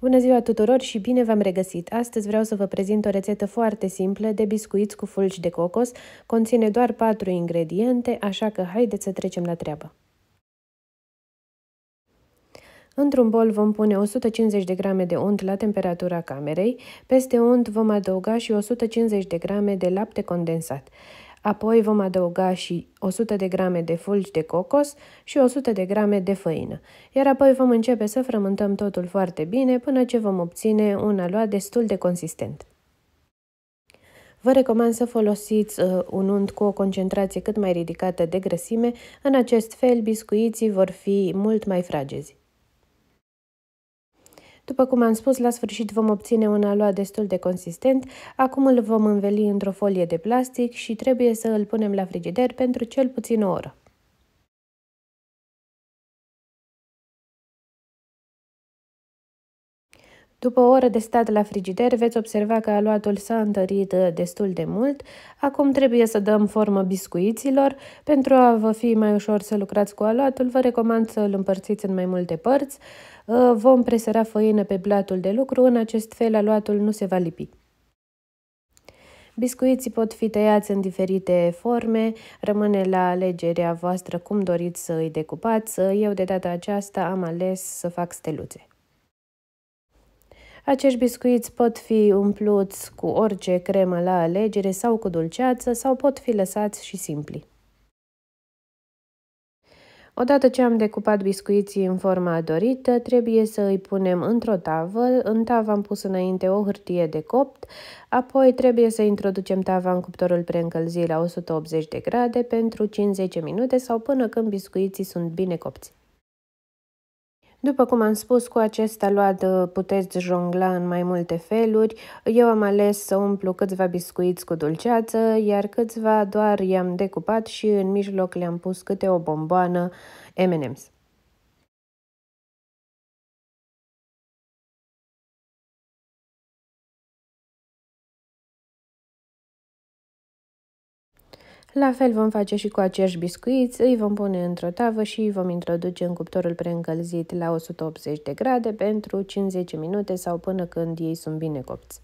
Bună ziua tuturor și bine v-am regăsit! Astăzi vreau să vă prezint o rețetă foarte simplă de biscuiți cu fulgi de cocos. Conține doar 4 ingrediente, așa că haideți să trecem la treabă. Într-un bol vom pune 150 de grame de unt la temperatura camerei, peste unt vom adăuga și 150 de grame de lapte condensat. Apoi vom adăuga și 100 de grame de fulgi de cocos și 100 de grame de făină, iar apoi vom începe să frământăm totul foarte bine până ce vom obține un aluat destul de consistent. Vă recomand să folosiți uh, un unt cu o concentrație cât mai ridicată de grăsime, în acest fel biscuiții vor fi mult mai fragezi. După cum am spus, la sfârșit vom obține un aluat destul de consistent. Acum îl vom înveli într-o folie de plastic și trebuie să îl punem la frigider pentru cel puțin o oră. După o oră de stat la frigider, veți observa că aluatul s-a întărit destul de mult. Acum trebuie să dăm formă biscuiților. Pentru a vă fi mai ușor să lucrați cu aluatul, vă recomand să îl împărțiți în mai multe părți. Ă, vom presăra făină pe blatul de lucru, în acest fel aluatul nu se va lipi. Biscuiții pot fi tăiați în diferite forme, rămâne la alegerea voastră cum doriți să îi decupați. Eu de data aceasta am ales să fac steluțe. Acești biscuiți pot fi umpluți cu orice cremă la alegere sau cu dulceață sau pot fi lăsați și simpli. Odată ce am decupat biscuiții în forma dorită, trebuie să îi punem într-o tavă. În tavă am pus înainte o hârtie de copt, apoi trebuie să introducem tava în cuptorul preîncălzit la 180 de grade pentru 50 minute sau până când biscuiții sunt bine copți. După cum am spus, cu acest aluat puteți jongla în mai multe feluri. Eu am ales să umplu câțiva biscuiți cu dulceață, iar câțiva doar i-am decupat și în mijloc le-am pus câte o bomboană M&M's. La fel vom face și cu acești biscuiți, îi vom pune într-o tavă și îi vom introduce în cuptorul preîncălzit la 180 de grade pentru 50 minute sau până când ei sunt bine copți.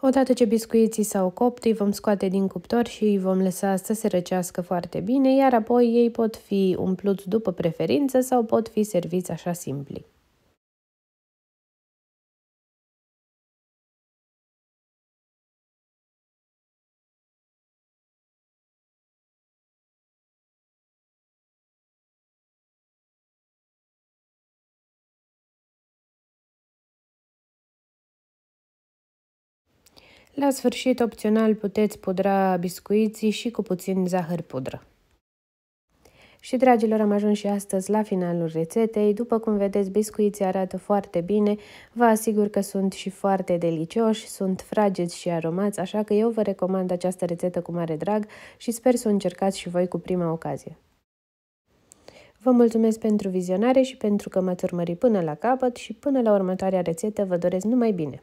Odată ce biscuiții s-au copt, îi vom scoate din cuptor și îi vom lăsa să se răcească foarte bine, iar apoi ei pot fi umpluți după preferință sau pot fi serviți așa simpli. La sfârșit, opțional, puteți pudra biscuiții și cu puțin zahăr pudră. Și dragilor, am ajuns și astăzi la finalul rețetei. După cum vedeți, biscuiții arată foarte bine. Vă asigur că sunt și foarte delicioși, sunt frageți și aromați, așa că eu vă recomand această rețetă cu mare drag și sper să o încercați și voi cu prima ocazie. Vă mulțumesc pentru vizionare și pentru că m-ați urmărit până la capăt și până la următoarea rețetă vă doresc numai bine!